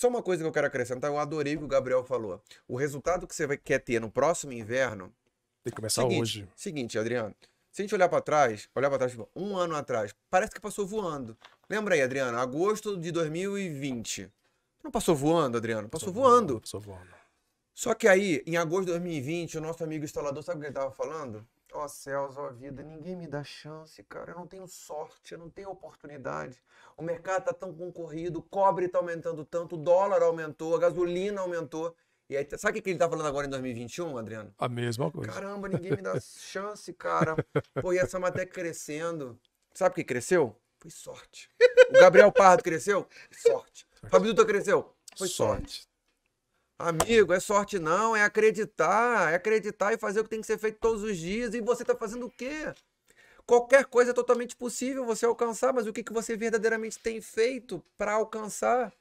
Só uma coisa que eu quero acrescentar, eu adorei o que o Gabriel falou. O resultado que você vai, quer ter no próximo inverno. Tem que começar seguinte, hoje. Seguinte, Adriano. Se a gente olhar para trás, olhar para trás, tipo, um ano atrás, parece que passou voando. Lembra aí, Adriano? Agosto de 2020. Não passou voando, Adriano? Passou, voando. voando. Passou voando. Só que aí, em agosto de 2020, o nosso amigo instalador, sabe o que ele estava falando? Ó oh, céus, ó oh, vida, ninguém me dá chance, cara. Eu não tenho sorte, eu não tenho oportunidade. O mercado tá tão concorrido, o cobre tá aumentando tanto, o dólar aumentou, a gasolina aumentou. E aí, sabe o que ele tá falando agora em 2021, Adriano? A mesma coisa. Caramba, ninguém me dá chance, cara. Pô, e essa matéria crescendo. Sabe o que cresceu? Foi sorte. O Gabriel Pardo cresceu? Sorte. sorte. Fabio Dutra cresceu? Foi sorte. sorte. Amigo, é sorte não, é acreditar, é acreditar e fazer o que tem que ser feito todos os dias. E você está fazendo o quê? Qualquer coisa é totalmente possível você alcançar, mas o que, que você verdadeiramente tem feito para alcançar?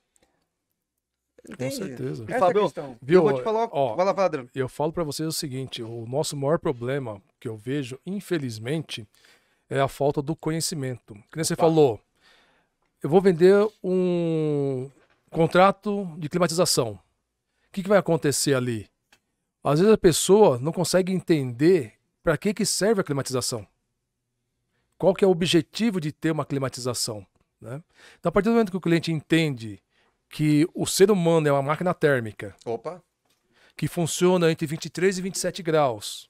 Entendi. Com certeza. Essa é Fábio, questão. Viu, eu vou te falar. Ó, vai lá, Padre. Eu falo para vocês o seguinte: o nosso maior problema que eu vejo, infelizmente, é a falta do conhecimento. Que nem você falou, eu vou vender um contrato de climatização. O que, que vai acontecer ali? Às vezes a pessoa não consegue entender para que, que serve a climatização. Qual que é o objetivo de ter uma climatização? Né? Então, a partir do momento que o cliente entende que o ser humano é uma máquina térmica, Opa. que funciona entre 23 e 27 graus,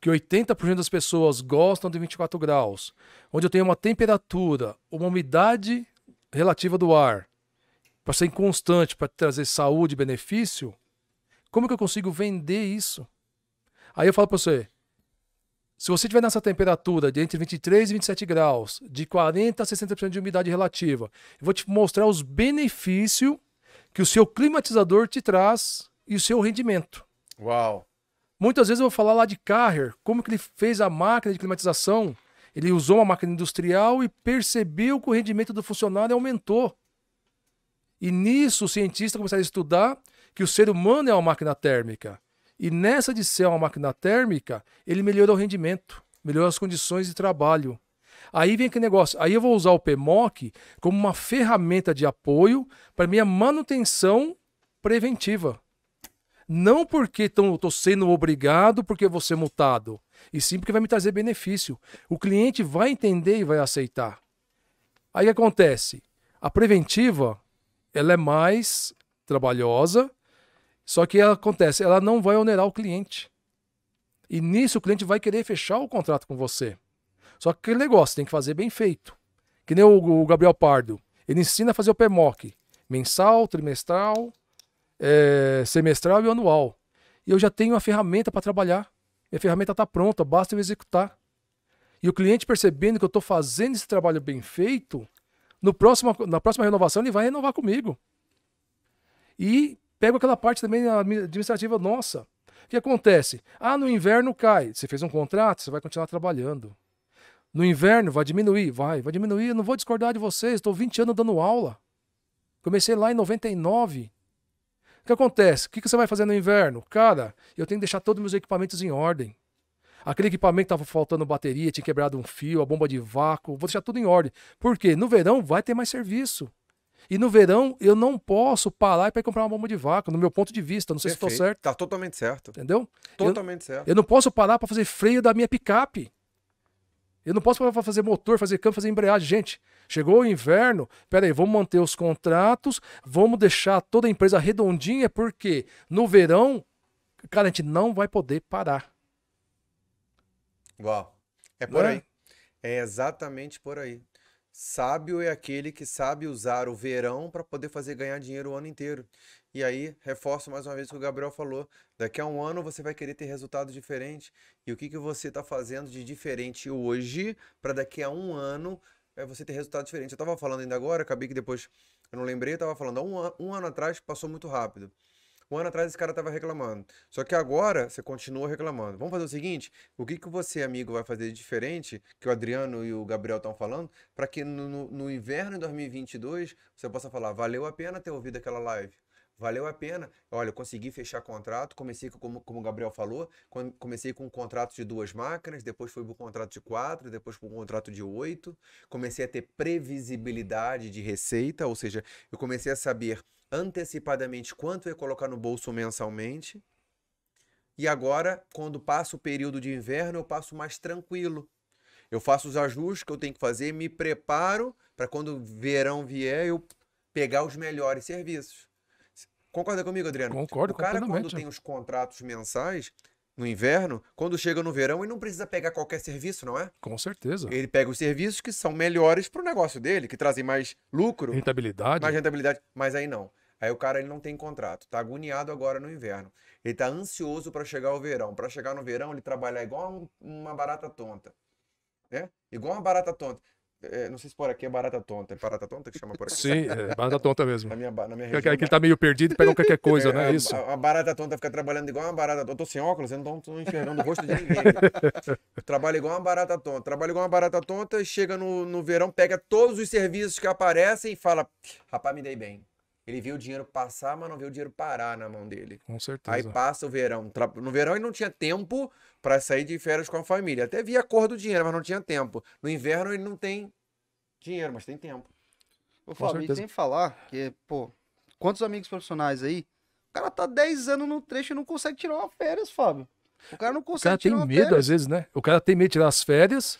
que 80% das pessoas gostam de 24 graus, onde eu tenho uma temperatura, uma umidade relativa do ar, para ser constante, para trazer saúde e benefício, como que eu consigo vender isso? Aí eu falo para você, se você tiver nessa temperatura de entre 23 e 27 graus, de 40 a 60% de umidade relativa, eu vou te mostrar os benefícios que o seu climatizador te traz e o seu rendimento. Uau! Muitas vezes eu vou falar lá de Carrer, como que ele fez a máquina de climatização. Ele usou uma máquina industrial e percebeu que o rendimento do funcionário aumentou. E nisso os cientistas começaram a estudar que o ser humano é uma máquina térmica. E nessa de ser uma máquina térmica, ele melhorou o rendimento, melhorou as condições de trabalho. Aí vem aquele negócio, aí eu vou usar o PMOC como uma ferramenta de apoio para minha manutenção preventiva. Não porque estou sendo obrigado porque vou ser multado, e sim porque vai me trazer benefício. O cliente vai entender e vai aceitar. Aí acontece, a preventiva ela é mais trabalhosa, só que ela acontece, ela não vai onerar o cliente. E nisso o cliente vai querer fechar o contrato com você. Só que aquele negócio tem que fazer bem feito. Que nem o, o Gabriel Pardo. Ele ensina a fazer o PMOC. Mensal, trimestral, é, semestral e anual. E eu já tenho a ferramenta para trabalhar. Minha ferramenta está pronta, basta eu executar. E o cliente percebendo que eu estou fazendo esse trabalho bem feito, no próximo, na próxima renovação, ele vai renovar comigo. E pego aquela parte também administrativa nossa. O que acontece? Ah, no inverno cai. Você fez um contrato, você vai continuar trabalhando. No inverno vai diminuir? Vai, vai diminuir. Eu não vou discordar de vocês, estou 20 anos dando aula. Comecei lá em 99. O que acontece? O que você vai fazer no inverno? Cara, eu tenho que deixar todos os meus equipamentos em ordem. Aquele equipamento estava faltando bateria, tinha quebrado um fio, a bomba de vácuo, vou deixar tudo em ordem. Por quê? No verão vai ter mais serviço. E no verão eu não posso parar para comprar uma bomba de vácuo, no meu ponto de vista. Não sei Perfeito. se estou certo. está totalmente certo. Entendeu? Totalmente eu, certo. Eu não posso parar para fazer freio da minha picape. Eu não posso parar para fazer motor, fazer câmbio, fazer embreagem. Gente, chegou o inverno, peraí, vamos manter os contratos, vamos deixar toda a empresa redondinha, porque no verão, cara, a gente não vai poder parar. Uau. É por né? aí. É? exatamente por aí. Sábio é aquele que sabe usar o verão para poder fazer ganhar dinheiro o ano inteiro. E aí, reforço mais uma vez o que o Gabriel falou: daqui a um ano você vai querer ter resultado diferente. E o que, que você está fazendo de diferente hoje para daqui a um ano é você ter resultado diferente? Eu estava falando ainda agora, acabei que depois eu não lembrei, eu estava falando, um, um ano atrás passou muito rápido. Um ano atrás esse cara estava reclamando. Só que agora você continua reclamando. Vamos fazer o seguinte: o que, que você, amigo, vai fazer de diferente, que o Adriano e o Gabriel estão falando, para que no, no, no inverno de 2022 você possa falar: valeu a pena ter ouvido aquela live valeu a pena. Olha, eu consegui fechar contrato, comecei, como, como o Gabriel falou, comecei com um contrato de duas máquinas, depois foi para um contrato de quatro, depois para um contrato de oito. Comecei a ter previsibilidade de receita, ou seja, eu comecei a saber antecipadamente quanto eu ia colocar no bolso mensalmente. E agora, quando passa o período de inverno, eu passo mais tranquilo. Eu faço os ajustes que eu tenho que fazer, me preparo para quando o verão vier eu pegar os melhores serviços. Concorda comigo, Adriano? Concordo, O cara, quando tem os contratos mensais no inverno, quando chega no verão, ele não precisa pegar qualquer serviço, não é? Com certeza. Ele pega os serviços que são melhores para o negócio dele, que trazem mais lucro. Rentabilidade. Mais rentabilidade. Mas aí não. Aí o cara ele não tem contrato, tá agoniado agora no inverno. Ele está ansioso para chegar ao verão. Para chegar no verão, ele trabalha igual uma barata tonta. Né? Igual uma barata tonta. É, não sei se por aqui é barata tonta. É barata tonta que chama por aqui? Sim, é barata tonta mesmo. na minha, na minha região. É tá meio perdido e pega qualquer coisa, né? é, né? isso. A, a, barata tonta fica trabalhando igual uma barata tonta. Eu tô sem óculos, eu não tô, tô enxergando o rosto de ninguém. Trabalha igual uma barata tonta. Trabalha igual uma barata tonta, e chega no, no verão, pega todos os serviços que aparecem e fala: rapaz, me dei bem. Ele vê o dinheiro passar, mas não vê o dinheiro parar na mão dele. Com certeza. Aí passa o verão. No verão ele não tinha tempo para sair de férias com a família. Até via a cor do dinheiro, mas não tinha tempo. No inverno ele não tem dinheiro, mas tem tempo. Ô, Fábio, e sem falar que, pô, quantos amigos profissionais aí? O cara tá 10 anos no trecho e não consegue tirar uma férias, Fábio. O cara não consegue tirar O cara tirar tem medo, férias. às vezes, né? O cara tem medo de tirar as férias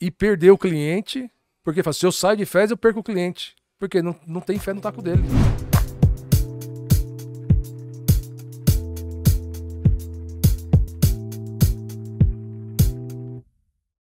e perder o cliente. Porque fala, se eu saio de férias, eu perco o cliente. Porque não, não tem fé no taco dele.